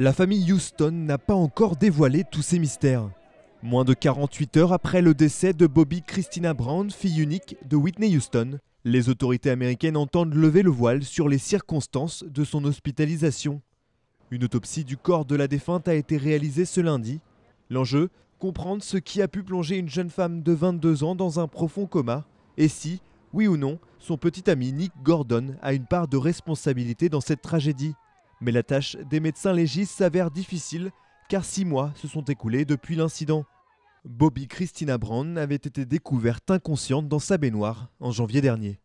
la famille Houston n'a pas encore dévoilé tous ses mystères. Moins de 48 heures après le décès de Bobby Christina Brown, fille unique de Whitney Houston, les autorités américaines entendent lever le voile sur les circonstances de son hospitalisation. Une autopsie du corps de la défunte a été réalisée ce lundi. L'enjeu Comprendre ce qui a pu plonger une jeune femme de 22 ans dans un profond coma et si, oui ou non, son petit ami Nick Gordon a une part de responsabilité dans cette tragédie. Mais la tâche des médecins légistes s'avère difficile car six mois se sont écoulés depuis l'incident. Bobby Christina Brown avait été découverte inconsciente dans sa baignoire en janvier dernier.